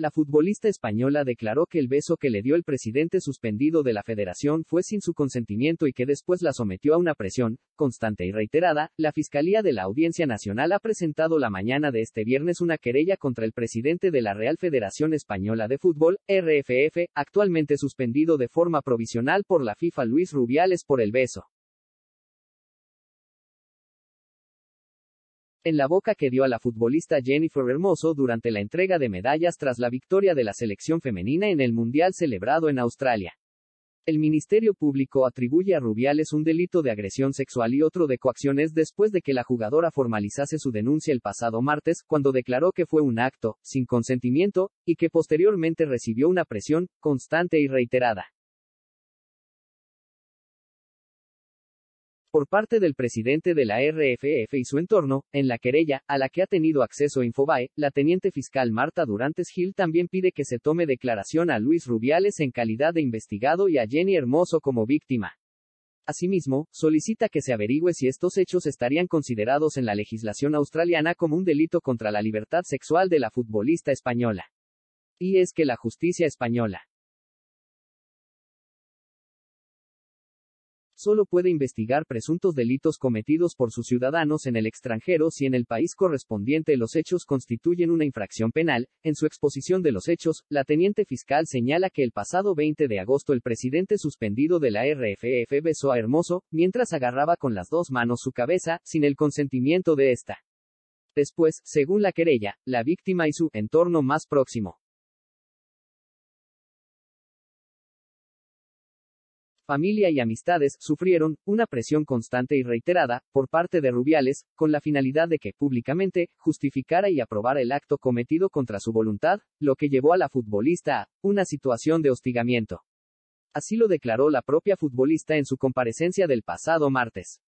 La futbolista española declaró que el beso que le dio el presidente suspendido de la federación fue sin su consentimiento y que después la sometió a una presión, constante y reiterada. La Fiscalía de la Audiencia Nacional ha presentado la mañana de este viernes una querella contra el presidente de la Real Federación Española de Fútbol, RFF, actualmente suspendido de forma provisional por la FIFA Luis Rubiales por el beso. en la boca que dio a la futbolista Jennifer Hermoso durante la entrega de medallas tras la victoria de la selección femenina en el Mundial celebrado en Australia. El Ministerio Público atribuye a Rubiales un delito de agresión sexual y otro de coacciones después de que la jugadora formalizase su denuncia el pasado martes, cuando declaró que fue un acto, sin consentimiento, y que posteriormente recibió una presión, constante y reiterada. por parte del presidente de la RFF y su entorno, en la querella, a la que ha tenido acceso Infobae, la teniente fiscal Marta Durantes Gil también pide que se tome declaración a Luis Rubiales en calidad de investigado y a Jenny Hermoso como víctima. Asimismo, solicita que se averigüe si estos hechos estarían considerados en la legislación australiana como un delito contra la libertad sexual de la futbolista española. Y es que la justicia española solo puede investigar presuntos delitos cometidos por sus ciudadanos en el extranjero si en el país correspondiente los hechos constituyen una infracción penal. En su exposición de los hechos, la teniente fiscal señala que el pasado 20 de agosto el presidente suspendido de la RFF besó a Hermoso, mientras agarraba con las dos manos su cabeza, sin el consentimiento de esta. Después, según la querella, la víctima y su entorno más próximo familia y amistades sufrieron una presión constante y reiterada por parte de Rubiales, con la finalidad de que públicamente justificara y aprobara el acto cometido contra su voluntad, lo que llevó a la futbolista a una situación de hostigamiento. Así lo declaró la propia futbolista en su comparecencia del pasado martes.